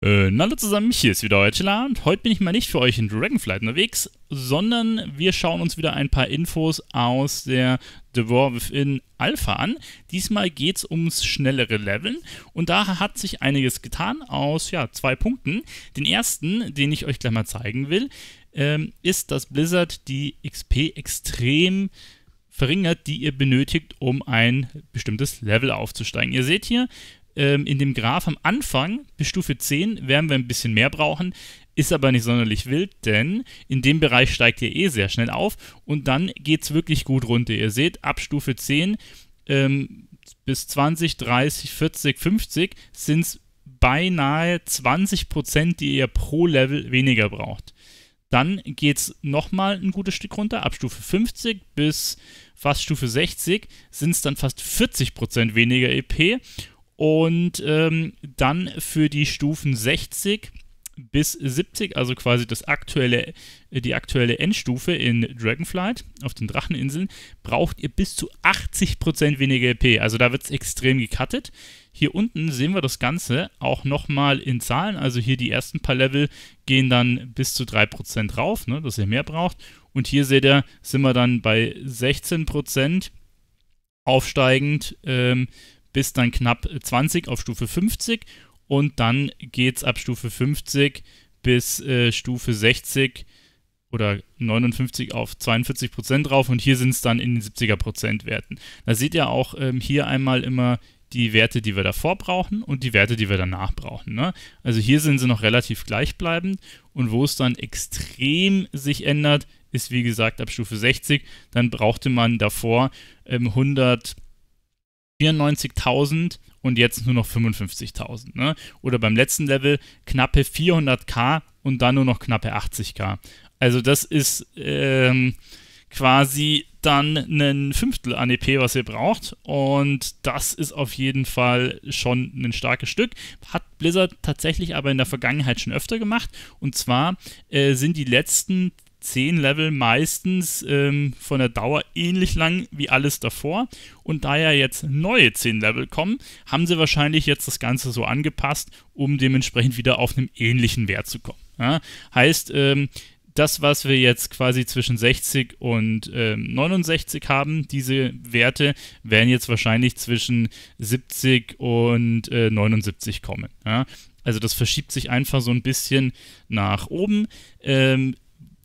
Äh, hallo zusammen, hier ist wieder euer Chilla und heute bin ich mal nicht für euch in Dragonflight unterwegs, sondern wir schauen uns wieder ein paar Infos aus der The War Within Alpha an. Diesmal geht es ums schnellere Leveln und da hat sich einiges getan aus ja, zwei Punkten. Den ersten, den ich euch gleich mal zeigen will, ähm, ist, dass Blizzard die XP extrem verringert, die ihr benötigt, um ein bestimmtes Level aufzusteigen. Ihr seht hier, ähm, in dem Graph am Anfang bis Stufe 10 werden wir ein bisschen mehr brauchen, ist aber nicht sonderlich wild, denn in dem Bereich steigt ihr eh sehr schnell auf und dann geht es wirklich gut runter. Ihr seht, ab Stufe 10 ähm, bis 20, 30, 40, 50 sind es beinahe 20%, die ihr pro Level weniger braucht. Dann geht es nochmal ein gutes Stück runter. Ab Stufe 50 bis fast Stufe 60 sind es dann fast 40% weniger EP. Und ähm, dann für die Stufen 60 bis 70, also quasi das aktuelle, äh, die aktuelle Endstufe in Dragonflight auf den Dracheninseln, braucht ihr bis zu 80% weniger EP. Also da wird es extrem gecuttet. Hier unten sehen wir das Ganze auch nochmal in Zahlen. Also hier die ersten paar Level gehen dann bis zu 3% rauf, ne, dass ihr mehr braucht. Und hier seht ihr, sind wir dann bei 16% aufsteigend ähm, bis dann knapp 20 auf Stufe 50 und dann geht es ab Stufe 50 bis äh, Stufe 60 oder 59 auf 42 Prozent drauf und hier sind es dann in den 70er Prozent Werten. Da seht ihr auch ähm, hier einmal immer die Werte, die wir davor brauchen und die Werte, die wir danach brauchen. Ne? Also hier sind sie noch relativ gleichbleibend und wo es dann extrem sich ändert, ist wie gesagt ab Stufe 60. Dann brauchte man davor ähm, 100 94.000 und jetzt nur noch 55.000. Ne? Oder beim letzten Level knappe 400k und dann nur noch knappe 80k. Also das ist ähm, quasi dann ein Fünftel an EP, was ihr braucht. Und das ist auf jeden Fall schon ein starkes Stück. Hat Blizzard tatsächlich aber in der Vergangenheit schon öfter gemacht. Und zwar äh, sind die letzten zehn Level meistens ähm, von der Dauer ähnlich lang wie alles davor. Und da ja jetzt neue zehn Level kommen, haben sie wahrscheinlich jetzt das Ganze so angepasst, um dementsprechend wieder auf einem ähnlichen Wert zu kommen. Ja? Heißt, ähm, das, was wir jetzt quasi zwischen 60 und äh, 69 haben, diese Werte werden jetzt wahrscheinlich zwischen 70 und äh, 79 kommen. Ja? Also das verschiebt sich einfach so ein bisschen nach oben. Ähm,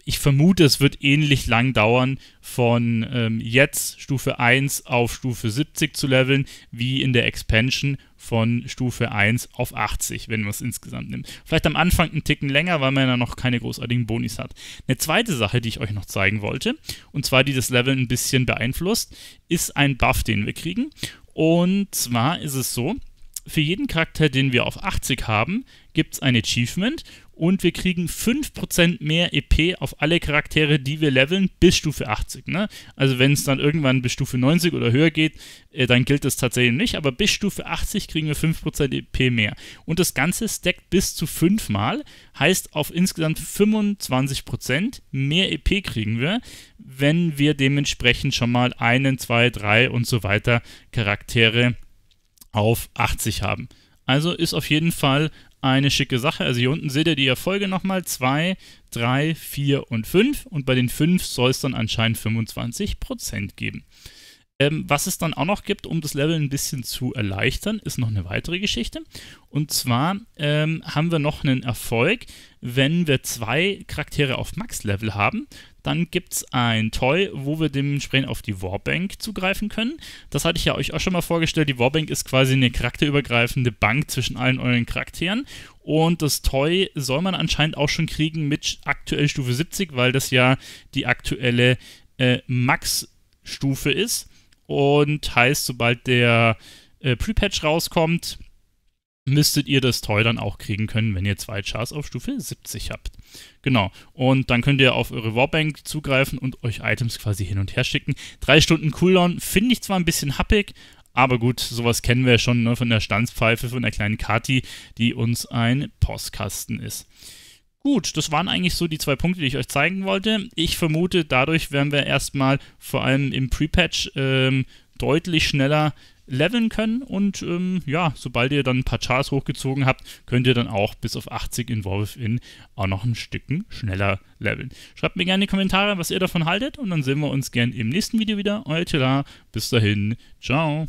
ich vermute, es wird ähnlich lang dauern, von ähm, jetzt Stufe 1 auf Stufe 70 zu leveln, wie in der Expansion von Stufe 1 auf 80, wenn man es insgesamt nimmt. Vielleicht am Anfang einen Ticken länger, weil man ja noch keine großartigen Bonis hat. Eine zweite Sache, die ich euch noch zeigen wollte, und zwar die das Level ein bisschen beeinflusst, ist ein Buff, den wir kriegen. Und zwar ist es so, für jeden Charakter, den wir auf 80 haben, gibt es ein Achievement und wir kriegen 5% mehr EP auf alle Charaktere, die wir leveln, bis Stufe 80. Ne? Also wenn es dann irgendwann bis Stufe 90 oder höher geht, äh, dann gilt das tatsächlich nicht, aber bis Stufe 80 kriegen wir 5% EP mehr. Und das Ganze stackt bis zu 5 Mal, heißt auf insgesamt 25% mehr EP kriegen wir, wenn wir dementsprechend schon mal einen, zwei, drei und so weiter Charaktere auf 80 haben. Also ist auf jeden Fall eine schicke Sache. Also hier unten seht ihr die Erfolge nochmal. 2, 3, 4 und 5. Und bei den 5 soll es dann anscheinend 25% geben. Ähm, was es dann auch noch gibt, um das Level ein bisschen zu erleichtern, ist noch eine weitere Geschichte. Und zwar ähm, haben wir noch einen Erfolg, wenn wir zwei Charaktere auf Max-Level haben. Dann gibt es ein Toy, wo wir dementsprechend auf die Warbank zugreifen können. Das hatte ich ja euch auch schon mal vorgestellt. Die Warbank ist quasi eine charakterübergreifende Bank zwischen allen euren Charakteren. Und das Toy soll man anscheinend auch schon kriegen mit aktuell Stufe 70, weil das ja die aktuelle äh, Max-Stufe ist. Und heißt, sobald der äh, Pre-Patch rauskommt, müsstet ihr das Toy dann auch kriegen können, wenn ihr zwei Chars auf Stufe 70 habt. Genau. Und dann könnt ihr auf eure Warbank zugreifen und euch Items quasi hin und her schicken. Drei Stunden Cooldown finde ich zwar ein bisschen happig, aber gut, sowas kennen wir ja schon ne, von der Standspfeife von der kleinen Kati, die uns ein Postkasten ist. Gut, das waren eigentlich so die zwei Punkte, die ich euch zeigen wollte. Ich vermute, dadurch werden wir erstmal vor allem im Pre-Patch ähm, deutlich schneller leveln können und ähm, ja, sobald ihr dann ein paar Chars hochgezogen habt, könnt ihr dann auch bis auf 80 in Wolf-In auch noch ein Stücken schneller leveln. Schreibt mir gerne in die Kommentare, was ihr davon haltet und dann sehen wir uns gerne im nächsten Video wieder. Euer Tila, bis dahin, ciao.